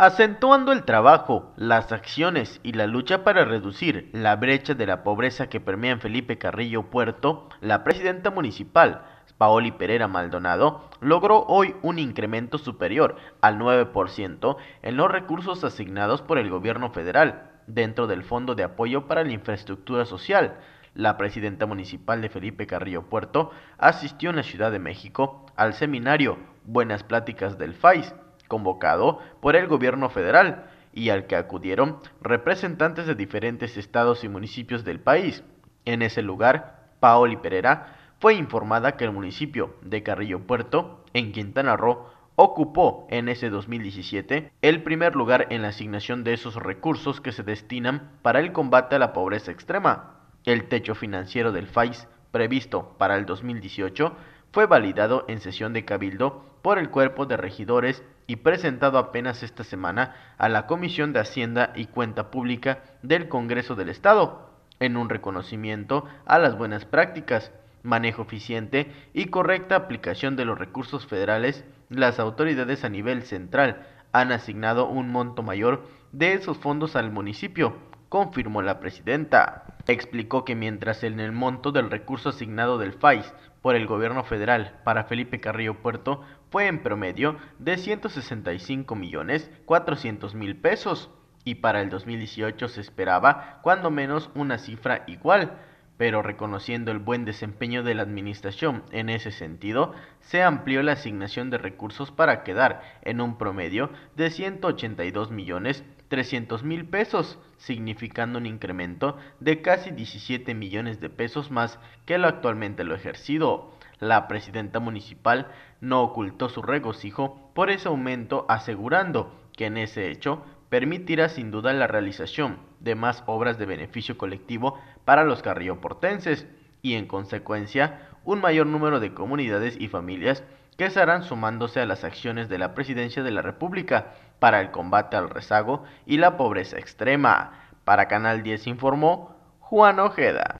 acentuando el trabajo, las acciones y la lucha para reducir la brecha de la pobreza que permea en Felipe Carrillo Puerto, la presidenta municipal, Paoli Pereira Maldonado, logró hoy un incremento superior al 9% en los recursos asignados por el gobierno federal dentro del Fondo de Apoyo para la Infraestructura Social. La presidenta municipal de Felipe Carrillo Puerto asistió en la Ciudad de México al seminario Buenas Pláticas del FAIS convocado por el gobierno federal y al que acudieron representantes de diferentes estados y municipios del país. En ese lugar, Paoli Pereira fue informada que el municipio de Carrillo Puerto, en Quintana Roo, ocupó en ese 2017 el primer lugar en la asignación de esos recursos que se destinan para el combate a la pobreza extrema. El techo financiero del FAIS previsto para el 2018 fue validado en sesión de cabildo por el cuerpo de regidores y presentado apenas esta semana a la Comisión de Hacienda y Cuenta Pública del Congreso del Estado, en un reconocimiento a las buenas prácticas, manejo eficiente y correcta aplicación de los recursos federales, las autoridades a nivel central han asignado un monto mayor de esos fondos al municipio, confirmó la presidenta. Explicó que mientras en el monto del recurso asignado del FAIS por el gobierno federal para Felipe Carrillo Puerto fue en promedio de 165 millones 400 mil pesos y para el 2018 se esperaba cuando menos una cifra igual, pero reconociendo el buen desempeño de la administración en ese sentido, se amplió la asignación de recursos para quedar en un promedio de 182 millones 300 mil pesos, significando un incremento de casi 17 millones de pesos más que lo actualmente lo ejercido. La presidenta municipal no ocultó su regocijo por ese aumento, asegurando que en ese hecho permitirá sin duda la realización de más obras de beneficio colectivo para los carrilloportenses y en consecuencia un mayor número de comunidades y familias que harán sumándose a las acciones de la Presidencia de la República para el combate al rezago y la pobreza extrema. Para Canal 10 informó Juan Ojeda.